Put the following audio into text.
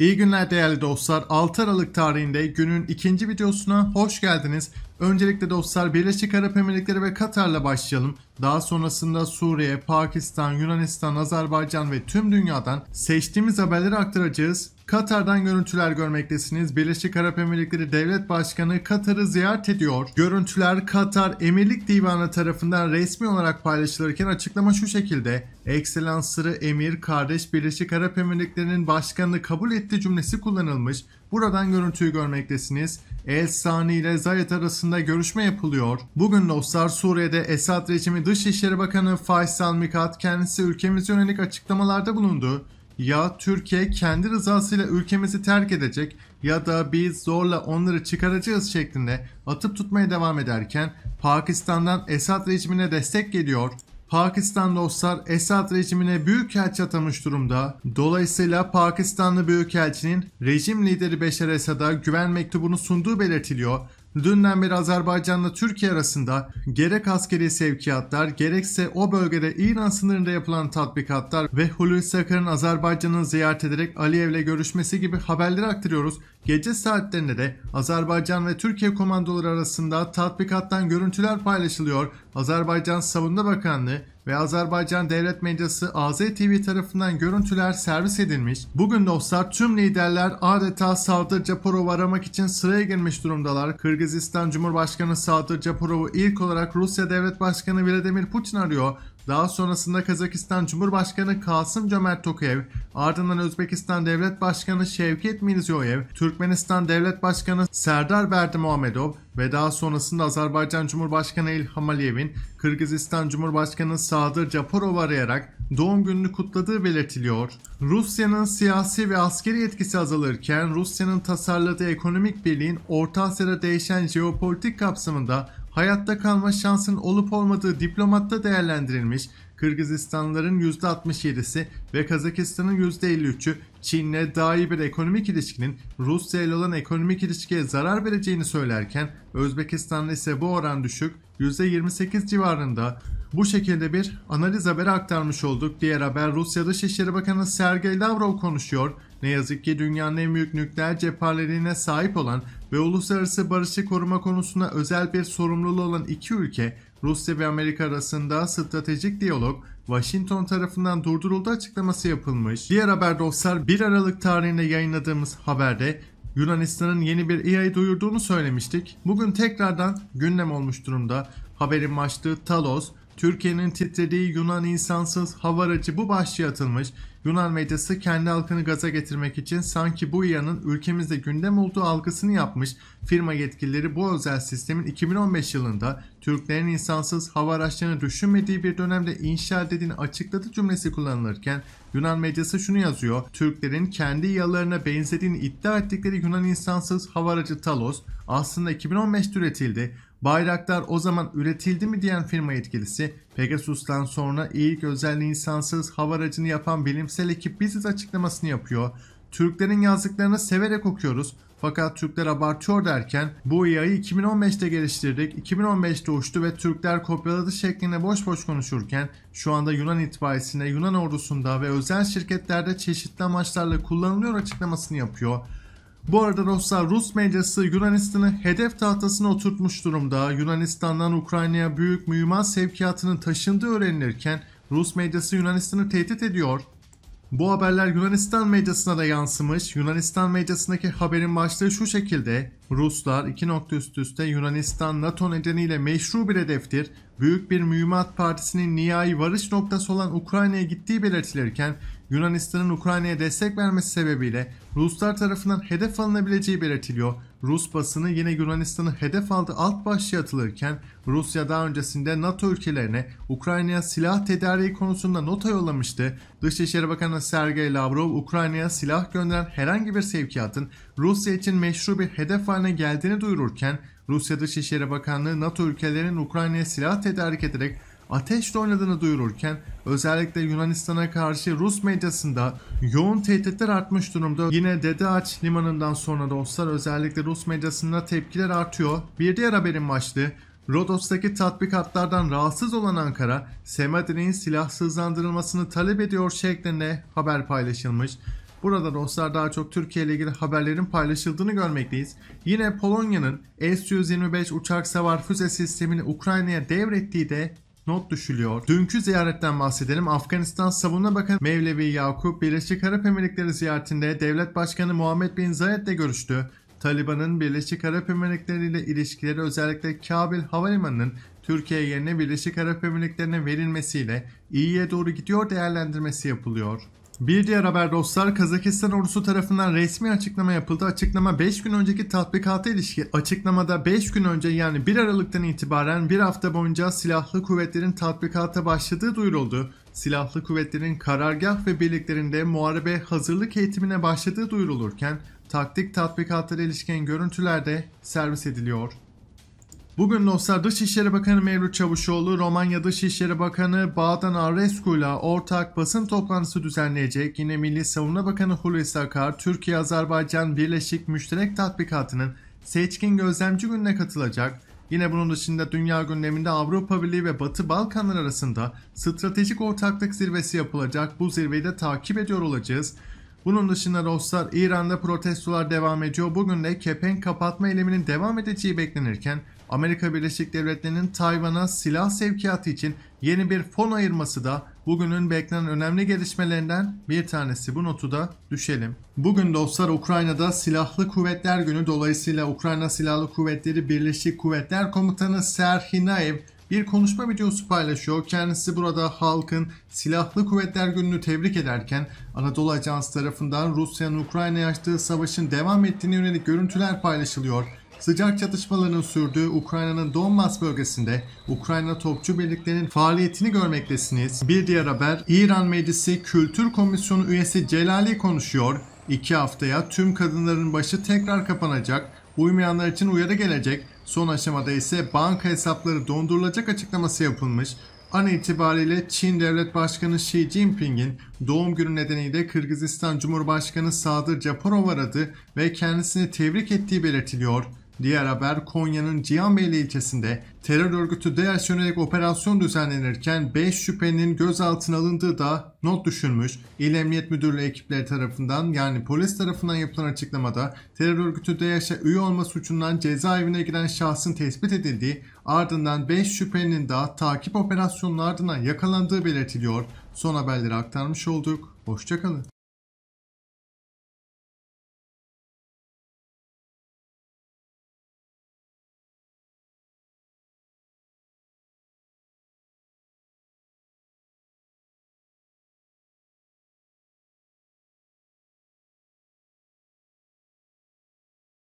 İyi günler değerli dostlar. 6 Aralık tarihinde günün ikinci videosuna hoş geldiniz. Öncelikle dostlar Birleşik Arap Emirlikleri ve Katar'la başlayalım. Daha sonrasında Suriye, Pakistan, Yunanistan, Azerbaycan ve tüm dünyadan seçtiğimiz haberleri aktaracağız. Katar'dan görüntüler görmektesiniz. Birleşik Arap Emirlikleri Devlet Başkanı Katar'ı ziyaret ediyor. Görüntüler Katar Emirlik Divanı tarafından resmi olarak paylaşılırken açıklama şu şekilde. Ekselansları Emir, kardeş Birleşik Arap Emirlikleri'nin başkanını kabul etti cümlesi kullanılmış. Buradan görüntüyü görmektesiniz. El Sani ile Zayed arasında görüşme yapılıyor. Bugün dostlar Suriye'de Esad rejimi Dışişleri Bakanı Faysal Mikat kendisi ülkemize yönelik açıklamalarda bulundu ya Türkiye kendi rızasıyla ülkemizi terk edecek ya da biz zorla onları çıkaracağız şeklinde atıp tutmaya devam ederken Pakistan'dan Esad rejimine destek geliyor. Pakistan dostlar Esad rejimine büyükelçi atamış durumda. Dolayısıyla Pakistanlı büyükelçinin rejim lideri Beşer Esad'a güven mektubunu sunduğu belirtiliyor. Dünden beri Azerbaycan'la Türkiye arasında gerek askeri sevkiyatlar gerekse o bölgede İran sınırında yapılan tatbikatlar ve Hulusi Akar'ın Azerbaycan'ı ziyaret ederek Aliyev'le görüşmesi gibi haberleri aktarıyoruz. Gece saatlerinde de Azerbaycan ve Türkiye komandoları arasında tatbikattan görüntüler paylaşılıyor. Azerbaycan Savunma Bakanlığı ve Azerbaycan Devlet Medyası AZ TV tarafından görüntüler servis edilmiş. Bugün dostlar tüm liderler adeta Sadır Caporov'u aramak için sıraya girmiş durumdalar. Kırgızistan Cumhurbaşkanı Sadır Caporov'u ilk olarak Rusya Devlet Başkanı Vladimir Putin arıyor. Daha sonrasında Kazakistan Cumhurbaşkanı Kasım Cömert Tokayev, ardından Özbekistan Devlet Başkanı Şevket Mirziyoyev, Türkmenistan Devlet Başkanı Serdar Berdi ve daha sonrasında Azerbaycan Cumhurbaşkanı İlham Aliyev'in Kırgızistan Cumhurbaşkanı Sadır Japarov'u arayarak doğum gününü kutladığı belirtiliyor. Rusya'nın siyasi ve askeri etkisi azalırken Rusya'nın tasarladığı ekonomik birliğin Orta Asya'da değişen jeopolitik kapsamında hayatta kalma şansın olup olmadığı diplomatta değerlendirilmiş, Kırgızistanlıların %67'si ve Kazakistan'ın %53'ü Çin'le dahi bir ekonomik ilişkinin Rusya ile olan ekonomik ilişkiye zarar vereceğini söylerken Özbekistan'da ise bu oran düşük %28 civarında. Bu şekilde bir analiz haberi aktarmış olduk. Diğer haber Rusya Dışişleri Bakanı Sergey Lavrov konuşuyor. Ne yazık ki dünyanın en büyük nükleer cephaneliğine sahip olan ve uluslararası barışı koruma konusunda özel bir sorumluluğu olan iki ülke Rusya ve Amerika arasında stratejik diyalog Washington tarafından durduruldu açıklaması yapılmış. Diğer haber dostlar 1 Aralık tarihinde yayınladığımız haberde Yunanistan'ın yeni bir İHA'yı duyurduğunu söylemiştik. Bugün tekrardan gündem olmuş durumda. Haberin başlığı Talos, Türkiye'nin titrediği Yunan insansız hava aracı bu başlığı atılmış Yunan medyası kendi halkını gaza getirmek için sanki bu İHA'nın ülkemizde gündem olduğu algısını yapmış firma yetkilileri bu özel sistemin 2015 yılında Türklerin insansız hava araçlarını düşünmediği bir dönemde inşa edildiğini açıkladı cümlesi kullanılırken Yunan medyası şunu yazıyor. Türklerin kendi İHA'larına benzediğini iddia ettikleri Yunan insansız hava aracı Talos aslında 2015'te üretildi Bayraktar o zaman üretildi mi diyen firma yetkilisi Pegasus'tan sonra ilk özel insansız hava aracını yapan bilimsel ekip biziz açıklamasını yapıyor. Türklerin yazdıklarını severek okuyoruz. Fakat Türkler abartıyor derken bu İHA'yı 2015'te geliştirdik, 2015'te uçtu ve Türkler kopyaladı şeklinde boş boş konuşurken şu anda Yunan itfaiyesinde, Yunan ordusunda ve özel şirketlerde çeşitli amaçlarla kullanılıyor açıklamasını yapıyor. Bu arada dostlar Rus medyası Yunanistan'ı hedef tahtasına oturtmuş durumda. Yunanistan'dan Ukrayna'ya büyük mühimmat sevkiyatının taşındığı öğrenilirken Rus medyası Yunanistan'ı tehdit ediyor. Bu haberler Yunanistan medyasına da yansımış. Yunanistan medyasındaki haberin başlığı şu şekilde. Ruslar iki nokta üst üste Yunanistan NATO nedeniyle meşru bir hedeftir. Büyük bir mühimmat partisinin nihai varış noktası olan Ukrayna'ya gittiği belirtilirken Yunanistan'ın Ukrayna'ya destek vermesi sebebiyle Ruslar tarafından hedef alınabileceği belirtiliyor. Rus basını yine Yunanistan'ı hedef aldığı alt başlığı atılırken Rusya daha öncesinde NATO ülkelerine Ukrayna'ya silah tedariği konusunda nota yollamıştı. Dışişleri Bakanı Sergey Lavrov Ukrayna'ya silah gönderen herhangi bir sevkiyatın Rusya için meşru bir hedef haline geldiğini duyururken Rusya Dışişleri Bakanlığı NATO ülkelerinin Ukrayna'ya silah tedarik ederek ateşle oynadığını duyururken özellikle Yunanistan'a karşı Rus medyasında yoğun tehditler artmış durumda. Yine Dede Aç limanından sonra dostlar özellikle Rus medyasında tepkiler artıyor. Bir diğer haberin başlığı Rodos'taki tatbikatlardan rahatsız olan Ankara, Semadine'in silahsızlandırılmasını talep ediyor şeklinde haber paylaşılmış. Burada dostlar daha çok Türkiye ile ilgili haberlerin paylaşıldığını görmekteyiz. Yine Polonya'nın S-125 uçak savar füze sistemini Ukrayna'ya devrettiği de not düşülüyor. Dünkü ziyaretten bahsedelim. Afganistan Savunma Bakanı Mevlevi Yakup, Birleşik Arap Emirlikleri ziyaretinde Devlet Başkanı Muhammed Bin Zayed ile görüştü. Taliban'ın Birleşik Arap Emirlikleri ile ilişkileri özellikle Kabil Havalimanı'nın Türkiye yerine Birleşik Arap Emirlikleri'ne verilmesiyle iyiye doğru gidiyor değerlendirmesi yapılıyor. Bir diğer haber dostlar Kazakistan ordusu tarafından resmi açıklama yapıldı. Açıklama 5 gün önceki tatbikata ilişki açıklamada 5 gün önce yani 1 Aralık'tan itibaren bir hafta boyunca silahlı kuvvetlerin tatbikata başladığı duyuruldu. Silahlı kuvvetlerin karargah ve birliklerinde muharebe hazırlık eğitimine başladığı duyurulurken taktik tatbikatlara ilişkin görüntüler de servis ediliyor. Bugün dostlar Dışişleri Bakanı Mevlüt Çavuşoğlu, Romanya Dışişleri Bakanı Bağdan Arescu ile ortak basın toplantısı düzenleyecek. Yine Milli Savunma Bakanı Hulusi Akar, Türkiye-Azerbaycan Birleşik Müşterek Tatbikatı'nın seçkin gözlemci gününe katılacak. Yine bunun dışında dünya gündeminde Avrupa Birliği ve Batı Balkanlar arasında stratejik ortaklık zirvesi yapılacak. Bu zirveyi de takip ediyor olacağız. Bunun dışında dostlar İran'da protestolar devam ediyor. Bugün de kepenk kapatma eyleminin devam edeceği beklenirken Amerika Birleşik Devletleri'nin Tayvan'a silah sevkiyatı için yeni bir fon ayırması da bugünün beklenen önemli gelişmelerinden bir tanesi. Bu notu da düşelim. Bugün dostlar Ukrayna'da Silahlı Kuvvetler Günü dolayısıyla Ukrayna Silahlı Kuvvetleri Birleşik Kuvvetler Komutanı Serhinaev bir konuşma videosu paylaşıyor. Kendisi burada halkın Silahlı Kuvvetler Günü'nü tebrik ederken Anadolu Ajansı tarafından Rusya'nın Ukrayna'ya açtığı savaşın devam ettiğine yönelik görüntüler paylaşılıyor. Sıcak çatışmaların sürdüğü Ukrayna'nın Donbas bölgesinde Ukrayna Topçu Birliklerinin faaliyetini görmektesiniz. Bir diğer haber İran Meclisi Kültür Komisyonu üyesi Celali konuşuyor. İki haftaya tüm kadınların başı tekrar kapanacak. Uymayanlar için uyarı gelecek. Son aşamada ise banka hesapları dondurulacak açıklaması yapılmış. An itibariyle Çin Devlet Başkanı Xi Jinping'in doğum günü nedeniyle Kırgızistan Cumhurbaşkanı Sadır Japarov'u aradı ve kendisini tebrik ettiği belirtiliyor. Diğer haber Konya'nın Cihanbeyli ilçesinde terör örgütü DEAŞ yönelik operasyon düzenlenirken 5 şüphenin gözaltına alındığı da not düşülmüş. İl Emniyet Müdürlüğü ekipleri tarafından yani polis tarafından yapılan açıklamada terör örgütü DEAŞ'e üye olma suçundan cezaevine giren şahsın tespit edildiği ardından 5 şüphenin daha takip operasyonun ardından yakalandığı belirtiliyor. Son haberleri aktarmış olduk. Hoşçakalın.